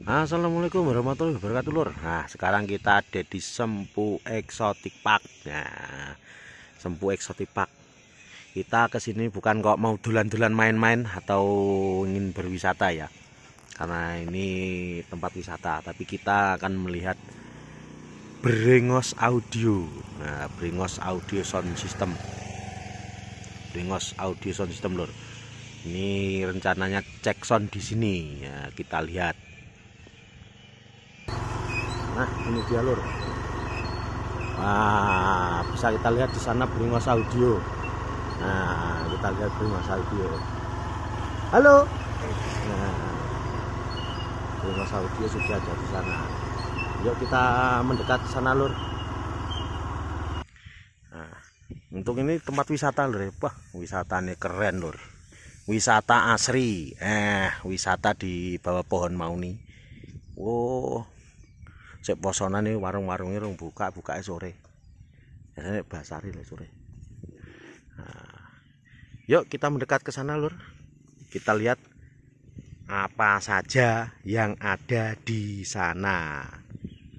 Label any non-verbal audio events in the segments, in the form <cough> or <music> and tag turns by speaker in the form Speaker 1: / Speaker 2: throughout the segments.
Speaker 1: Assalamualaikum warahmatullahi wabarakatuh lor. Nah sekarang kita ada di Sempu Exotic Park Nah Sempu Exotic Park Kita kesini bukan kok mau dulan-dulan main-main Atau ingin berwisata ya Karena ini tempat wisata Tapi kita akan melihat beringos Audio Nah Brengos Audio Sound System Beringos Audio Sound System lor Ini rencananya cek sound di sini ya, Kita lihat Nah, ini dia lur. Wah, bisa kita lihat di sana Brimos Audio. Nah, kita lihat Brimos Audio. Halo. Nah, Audio sudah ada di sana. Yuk kita mendekat sana lur. Nah, untuk ini tempat wisata lur, wah wisatanya keren lur. Wisata asri, eh wisata di bawah pohon mauni. Wow, sik posonan iki warung-warunge rung buka, es sore. Biasane basari lho sore. Nah, yuk kita mendekat ke sana, Lur. Kita lihat apa saja yang ada di sana.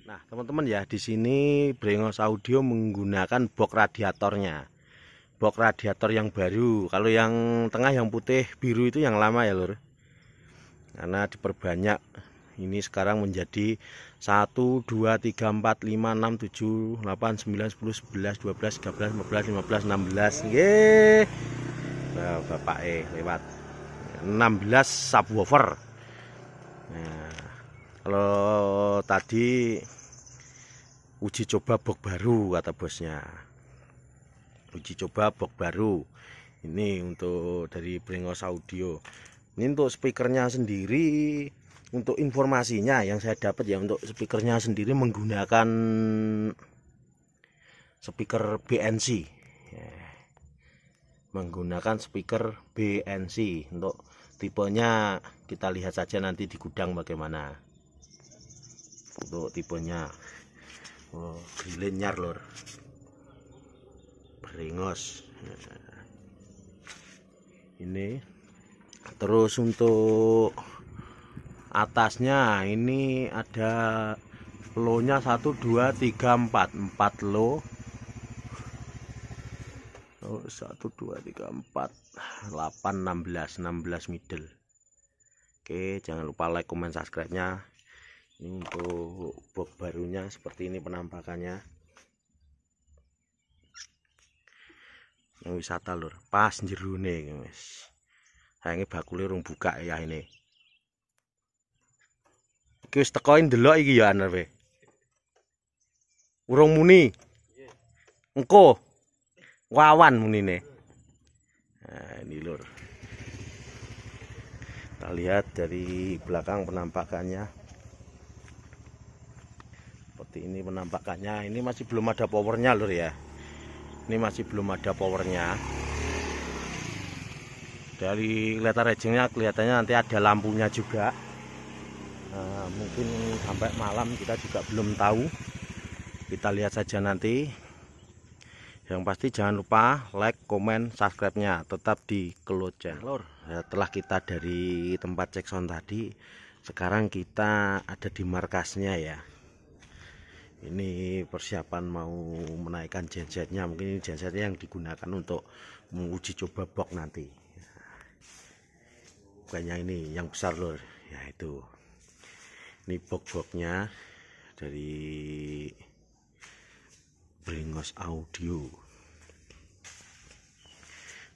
Speaker 1: Nah, teman-teman ya, di sini Brengos Audio menggunakan box radiatornya. Box radiator yang baru. Kalau yang tengah yang putih biru itu yang lama ya, Lur. Karena diperbanyak ini sekarang menjadi 1 2 3 4 5 6 7 8 9 10 11 12 13 14 15 16 nggih nah, Bapak E lewat 16 subwoofer nah, kalau tadi uji coba box baru kata bosnya uji coba box baru ini untuk dari Pringos Audio ini untuk speakernya sendiri untuk informasinya yang saya dapat ya untuk speakernya sendiri menggunakan speaker BNC ya. menggunakan speaker BNC untuk tipenya kita lihat saja nanti di gudang bagaimana untuk tipenya oh, grilenyar lor beringos ini terus untuk atasnya ini ada low nya 1 2 3 4 4 low oh, 1 2 3 4 8 16 16 middle Oke jangan lupa like comment subscribe nya ini untuk box barunya seperti ini penampakannya yang wisata lur pas jerune guys sayangnya bakule rung buka ya ini Ki wis dulu lagi ya Anar we. Urung muni. Engko wawan munine. Nah, ini lur. Kita lihat dari belakang penampakannya. Seperti ini penampakannya. Ini masih belum ada powernya lur ya. Ini masih belum ada powernya. Dari kelihatan racingnya kelihatannya nanti ada lampunya juga. Eh, mungkin sampai malam kita juga belum tahu kita lihat saja nanti yang pasti jangan lupa like comment, subscribe nya tetap di keloceng lor setelah ya, kita dari tempat cek sound tadi sekarang kita ada di markasnya ya ini persiapan mau menaikkan gensetnya mungkin ini gensetnya yang digunakan untuk menguji coba box nanti bukan yang ini yang besar lor ya itu ini box-boxnya dari Bringos Audio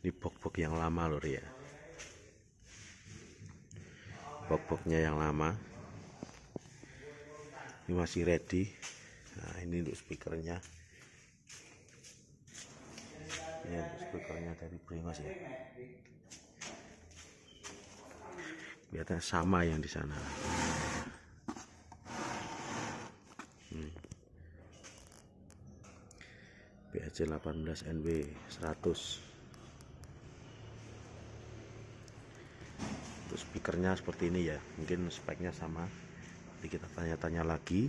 Speaker 1: ini box-box yang lama lor ya box-boxnya yang lama ini masih ready nah ini untuk speakernya ini untuk speakernya dari Bringos ya kelihatan sama yang di sana C18NB 100 untuk speakernya seperti ini ya mungkin speknya sama Nanti kita tanya-tanya lagi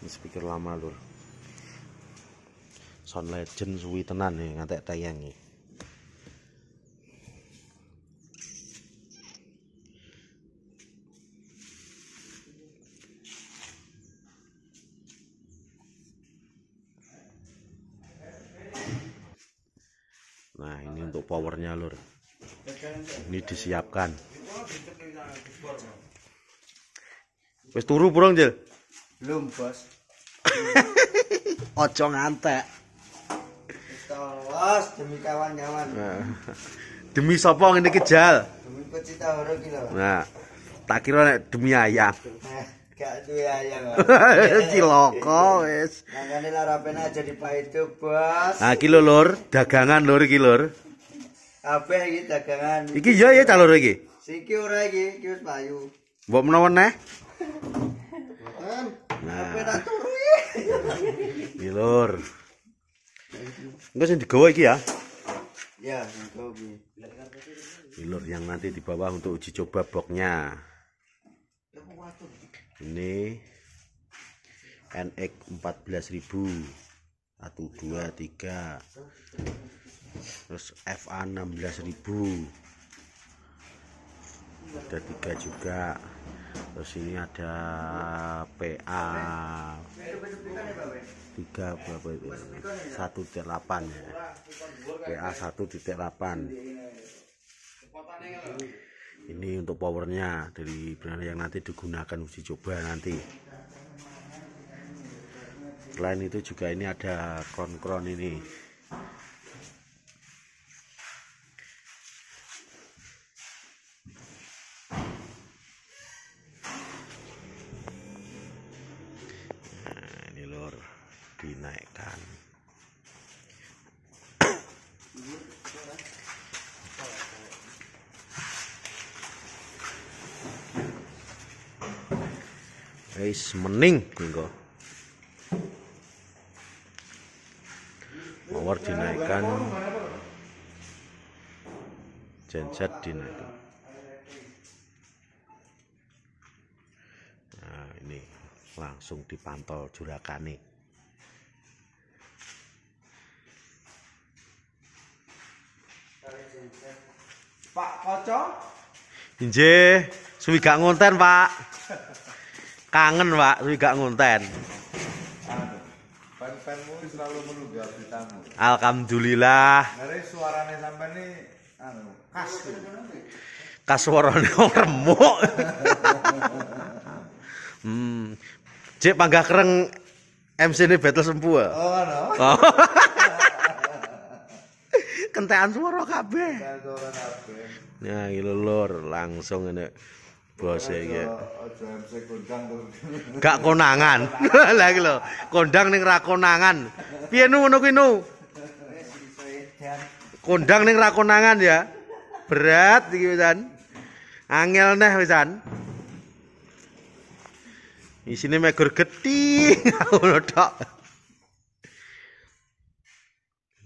Speaker 1: ini speaker lama lur sound legend suwi tenan nih ngantek tayang nih untuk powernya lur ini disiapkan wis turu burung Jil? belum bos <laughs> ojo ngantek Tolos demi kawan-kawan nah. demi sapa ngene iki Jal demi pecinta horor iki lho nah tak kira nek demi ayam eh, Gak duwe ayam. <laughs> Ciloko wis. Mangane larapen aja di pa itu, Bos. Nah, iki lho, Lur, dagangan lur iki, Lur. Apa iki dagangan? Iki ya ya calur lagi. Siki ora iki, iki wis payu. Mbok menawa neh. Mboten. Apa nah. tak turu iki? Lur. Engko sing digawa iki ya. Ya, digawa iki. yang nanti di bawah untuk uji coba boxnya. Ini NX 14.000 1 2 3 terus FA 16.000 ada tiga juga terus ini ada PA 3 berapa itu 1.8 ya PA titik delapan ini untuk powernya dari brand yang nanti digunakan uji coba nanti selain itu juga ini ada kron-kron ini guys mening minggu mawar dinaikkan genset dinaikkan nah ini langsung dipantau jurakani Pak Koco Inje, suwi gak ngonten, Pak. <laughs> kangen pak tapi gak ngonten fan-fanmu selalu menunggu di tamu alhamdulillah dari suaranya sampai ini anu, kas kas suaranya remuk <laughs> hmm. cek panggah kereng MC ini battle sempurna oh no oh. <laughs> kentean suara kabeh kentean kabeh nah gila lor langsung ini bose iki. Iya. <laughs> Gak konangan. Lagi <laughs> iki lho, kondang ning ra konangan. Piye nu ngono kuwi Kondang ning ra konangan ya. Berat iki pisan. Angel neh pisan. sini megur geti <laughs> ngono tok.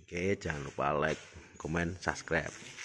Speaker 1: Oke, jangan lupa like, komen, subscribe.